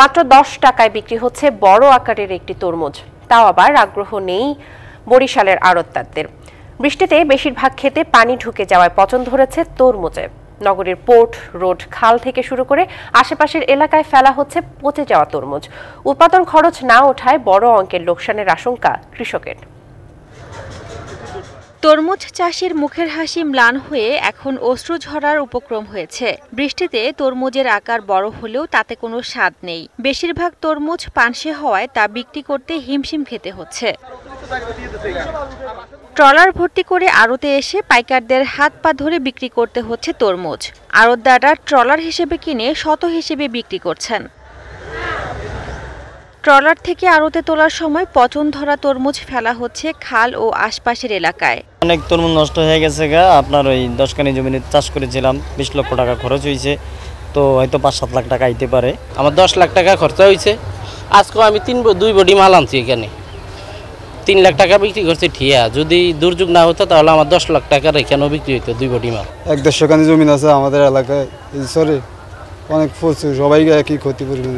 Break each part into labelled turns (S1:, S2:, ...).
S1: মাত্র দশ টাকায় বিক্রি হচ্ছে বড় আকারের একটি তরমুজ তাও আবার আগ্রহ নেই বরিশালের আড়তদারদের বৃষ্টিতে বেশিরভাগ খেতে পানি ঢুকে যাওয়ায় পচন ধরেছে তরমুজে নগরীর পোর্ট রোড খাল থেকে শুরু করে আশেপাশের এলাকায় ফেলা হচ্ছে পচে যাওয়া তরমুজ উৎপাদন খরচ না ওঠায় বড় অঙ্কের লোকসানের আশঙ্কা কৃষকের
S2: তরমুজ চাষির মুখের হাসি ম্লান হয়ে এখন অশ্রু ঝরার উপক্রম হয়েছে বৃষ্টিতে তরমুজের আকার বড় হলেও তাতে কোনো স্বাদ নেই বেশিরভাগ তরমুজ পানসে হওয়ায় তা বিক্রি করতে হিমশিম খেতে হচ্ছে ট্রলার ভর্তি করে আড়তে এসে পাইকারদের হাত পা ধরে বিক্রি করতে হচ্ছে তরমুজ আড়তদাররা ট্রলার হিসেবে কিনে শত হিসেবে বিক্রি করছেন ট্রলার থেকে আড়তে তোলার সময় পচন ধরা তরমুজ ফেলা হচ্ছে খাল ও আশপাশের এলাকায়
S1: অনেক তরমুজ নষ্ট হয়ে গেছে গা আপনার ওই দশখানি জমিনে চাষ করেছিলাম বিশ লক্ষ টাকা খরচ হয়েছে তো হয়তো পাঁচ সাত লাখ টাকা আইতে পারে আমার দশ লাখ টাকা খরচা হয়েছে আজকেও আমি তিন দুই বডি মাল আনছি এখানে তিন লাখ টাকা বিক্রি করছি ঠিয়া যদি দুর্যোগ না হতো তাহলে আমার দশ লাখ টাকার এখানেও বিক্রি হতো দুই বডি মাল এক
S2: দশখানি জমিন আছে আমাদের এলাকায় সরি অনেক ফসল সবাই একই ক্ষতি পরিমাণ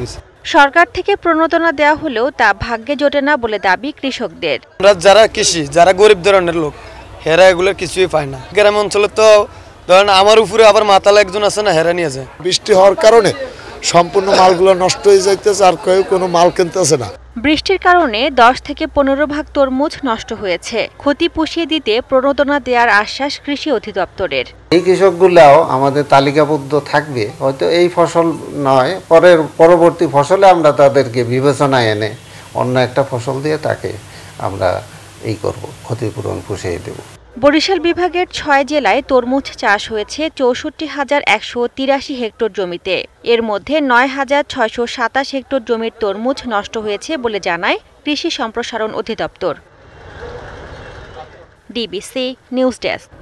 S2: সরকার থেকে প্রণোদনা দেওয়া হলেও তা ভাগ্যে জোটে না বলে দাবি কৃষকদের যারা কৃষি যারা গরিব ধরনের লোক হেরা এগুলো কিছুই পায় না গ্রাম অঞ্চলে তো ধরেন আমার উপরে আবার মাতাল একজন আছে না হেরা নিয়ে যায় বৃষ্টি হওয়ার কারণে সম্পূর্ণ মালগুলো নষ্ট হয়ে যাইতেছে আর কেউ কোনো মাল কিনতেছে না বৃষ্টির কারণে দশ থেকে পনেরো ভাগ তরমুজ নষ্ট হয়েছে ক্ষতি পুষিয়ে দিতে প্রণোদনা দেওয়ার আশ্বাস কৃষি অধিদপ্তরের এই কৃষকগুলাও আমাদের তালিকাবদ্ধ থাকবে হয়তো এই ফসল নয় পরের পরবর্তী ফসলে আমরা তাদেরকে বিবেচনায় এনে অন্য একটা ফসল দিয়ে তাকে আমরা এই করব ক্ষতিপূরণ পুষিয়ে দেব বরিশাল বিভাগের ছয় জেলায় তরমুজ চাষ হয়েছে চৌষট্টি হাজার একশো তিরাশি হেক্টর জমিতে এর মধ্যে নয় হাজার ছয়শো সাতাশ হেক্টর জমির তরমুজ নষ্ট হয়েছে বলে জানায় কৃষি সম্প্রসারণ অধিদপ্তর ডিবিসি নিউজ ডেস্ক